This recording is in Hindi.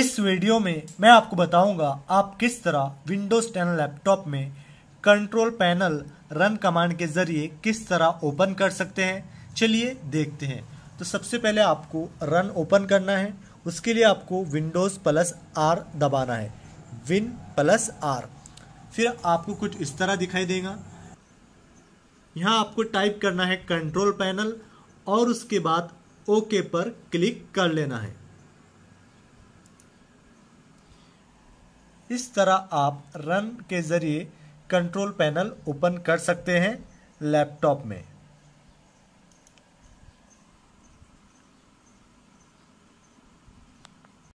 इस वीडियो में मैं आपको बताऊंगा आप किस तरह विंडोज़ 10 लैपटॉप में कंट्रोल पैनल रन कमांड के ज़रिए किस तरह ओपन कर सकते हैं चलिए देखते हैं तो सबसे पहले आपको रन ओपन करना है उसके लिए आपको विंडोज़ प्लस आर दबाना है विन प्लस आर फिर आपको कुछ इस तरह दिखाई देगा यहाँ आपको टाइप करना है कंट्रोल पैनल और उसके बाद ओके पर क्लिक कर लेना है इस तरह आप रन के ज़रिए कंट्रोल पैनल ओपन कर सकते हैं लैपटॉप में